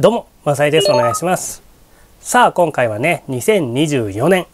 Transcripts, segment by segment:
どうも、マさイです。お願いします。さあ、今回はね、2024年、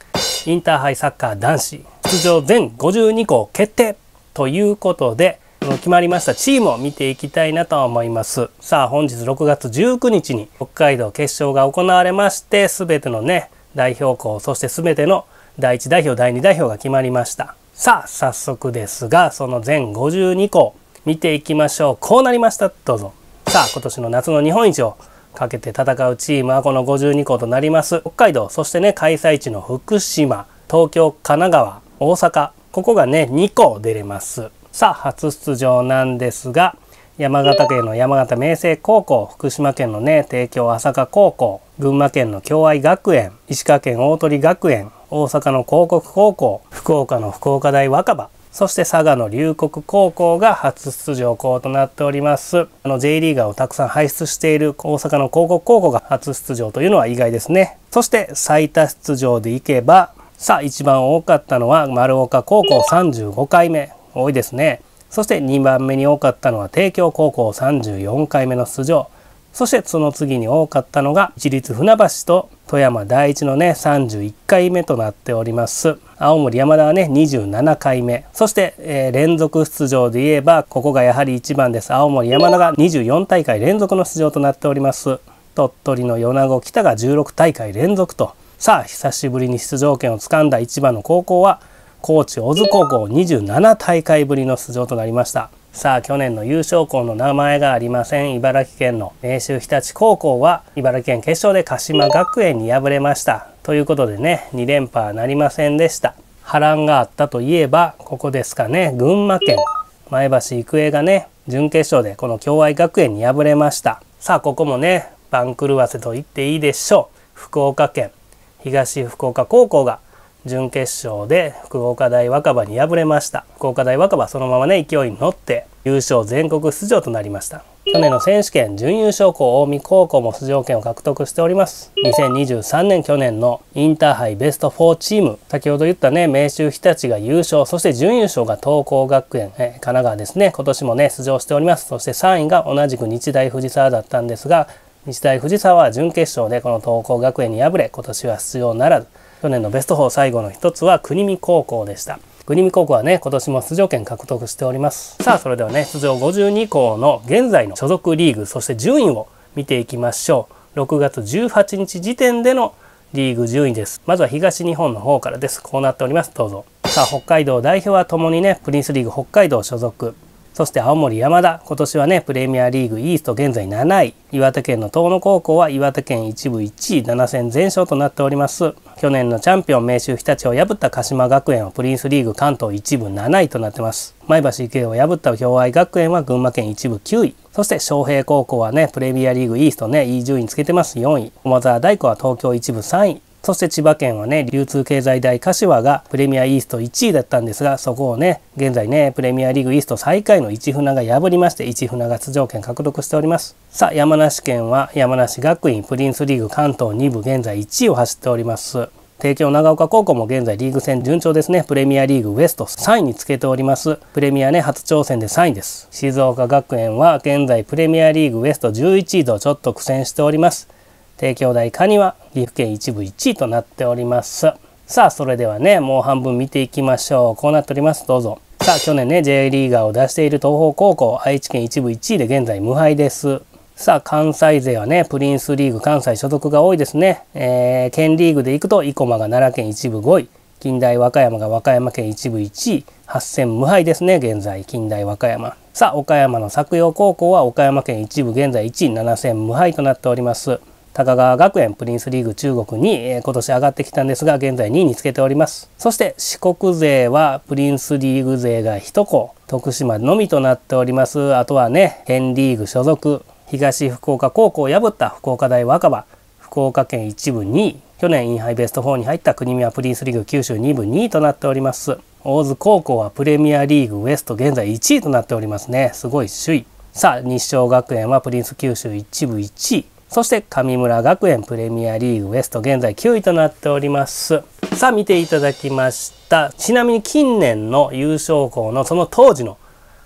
インターハイサッカー男子、出場全52校決定ということで、決まりましたチームを見ていきたいなと思います。さあ、本日6月19日に北海道決勝が行われまして、全てのね、代表校、そして全ての第1代表、第2代表が決まりました。さあ、早速ですが、その全52校、見ていきましょう。こうなりました。どうぞ。さあ、今年の夏の日本一をかけて戦うチームはこの52校となります。北海道、そしてね、開催地の福島、東京、神奈川、大阪、ここがね、2校出れます。さあ、初出場なんですが、山形県の山形明星高校、福島県のね、帝京朝霞高校、群馬県の京愛学園、石川県大鳥学園、大阪の広告高校、福岡の福岡大若葉、そして佐賀の龍谷高校が初出場校となっております。あの J リーガーをたくさん輩出している大阪の広告高校が初出場というのは意外ですね。そして最多出場でいけば、さあ一番多かったのは丸岡高校35回目。多いですね。そして2番目に多かったのは帝京高校34回目の出場。そしてその次に多かったのが市立船橋と富山第一のね、31回目となっております。青森山田はね、27回目。そして、えー、連続出場で言えば、ここがやはり一番です。青森山田が24大会連続の出場となっております。鳥取の米子北が16大会連続と。さあ、久しぶりに出場権をつかんだ一番の高校は、高知小津高校27大会ぶりの出場となりました。さあ、去年の優勝校の名前がありません。茨城県の明秀日立高校は、茨城県決勝で鹿島学園に敗れました。ということでね、2連覇はなりませんでした。波乱があったといえば、ここですかね、群馬県。前橋育英がね、準決勝でこの共愛学園に敗れました。さあ、ここもね、番狂わせと言っていいでしょう。福岡県、東福岡高校が準決勝で福岡大若葉に敗れました福岡大若葉そのままね勢いに乗って優勝全国出場となりました去年の選手権準優勝校近江高校も出場権を獲得しております2023年去年のインターハイベスト4チーム先ほど言ったね明秀日立が優勝そして準優勝が東光学園え神奈川ですね今年もね出場しておりますそして3位が同じく日大藤沢だったんですが日大藤沢は準決勝でこの東光学園に敗れ今年は出場ならず去年のベスト4最後の一つは国見高校でした。国見高校はね、今年も出場権獲得しております。さあ、それではね、出場52校の現在の所属リーグ、そして順位を見ていきましょう。6月18日時点でのリーグ順位です。まずは東日本の方からです。こうなっております。どうぞ。さあ、北海道代表はともにね、プリンスリーグ北海道所属。そして青森山田、今年はね、プレミアリーグイースト現在7位、岩手県の遠野高校は岩手県一部1位、7戦全勝となっております。去年のチャンピオン明秀日立を破った鹿島学園はプリンスリーグ関東一部7位となってます。前橋育英を破った氷愛学園は群馬県一部9位。そして昌平高校はね、プレミアリーグイーストね、いい順位につけてます4位。駒沢大工は東京一部3位。そして千葉県はね、流通経済大柏がプレミアイースト1位だったんですが、そこをね、現在ね、プレミアリーグイースト最下位の市船が破りまして、市船が出場権獲得しております。さあ、山梨県は山梨学院プリンスリーグ関東2部現在1位を走っております。帝京長岡高校も現在リーグ戦順調ですね。プレミアリーグウエスト3位につけております。プレミアね、初挑戦で3位です。静岡学園は現在プレミアリーグウエスト11位とちょっと苦戦しております。帝京大カニは岐阜県一部1位となっております。さあ、それではね、もう半分見ていきましょう。こうなっております。どうぞ。さあ、去年ね、J リーガーを出している東邦高校、愛知県一部1位で現在無敗です。さあ、関西勢はね、プリンスリーグ関西所属が多いですね。えー、県リーグで行くと、生駒が奈良県一部5位、近代和歌山が和歌山県一部1位、8戦無敗ですね、現在、近代和歌山。さあ、岡山の作陽高校は岡山県一部現在1位、7戦無敗となっております。高川学園プリンスリーグ中国に、え今年上がってきたんですが、現在2位につけております。そして四国勢はプリンスリーグ勢が1校、徳島のみとなっております。あとはね、県リーグ所属、東福岡高校を破った福岡大若葉、福岡県一部2位、去年インハイベスト4に入った国見はプリンスリーグ九州2部2位となっております。大津高校はプレミアリーグウエスト現在1位となっておりますね。すごい首位。さあ、日照学園はプリンス九州1部1位。そして神村学園プレミアリーグウエスト現在9位となっております。さあ見ていただきました。ちなみに近年の優勝校のその当時の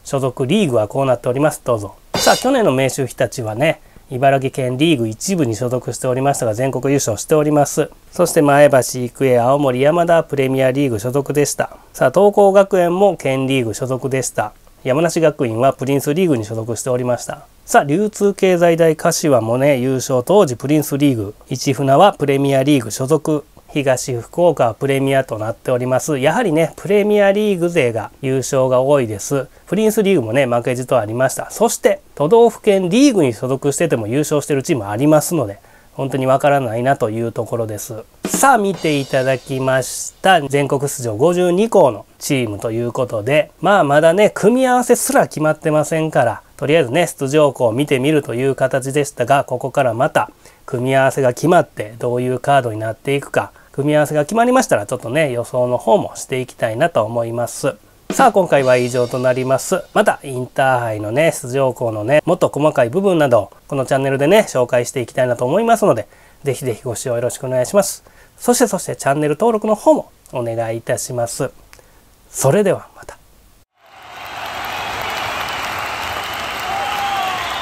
所属リーグはこうなっております。どうぞ。さあ去年の明秀日立はね、茨城県リーグ一部に所属しておりましたが全国優勝しております。そして前橋育英、青森山田プレミアリーグ所属でした。さあ東光学園も県リーグ所属でした。山梨学院はプリンスリーグに所属しておりました。さあ、流通経済大柏もね、優勝当時プリンスリーグ、市船はプレミアリーグ所属、東福岡はプレミアとなっております。やはりね、プレミアリーグ勢が優勝が多いです。プリンスリーグもね、負けじとありました。そして、都道府県リーグに所属してても優勝してるチームありますので、本当にわからないなというところです。さあ見ていただきました全国出場52校のチームということで、まあまだね、組み合わせすら決まってませんから、とりあえずね出場校を見てみるという形でしたがここからまた組み合わせが決まってどういうカードになっていくか組み合わせが決まりましたらちょっとね予想の方もしていきたいなと思います。さあ今回は以上となります。またインターハイのね出場校のねもっと細かい部分などこのチャンネルでね紹介していきたいなと思いますのでぜひぜひご視聴よろしくお願いします。そしてそしてチャンネル登録の方もお願いいたします。それではまた。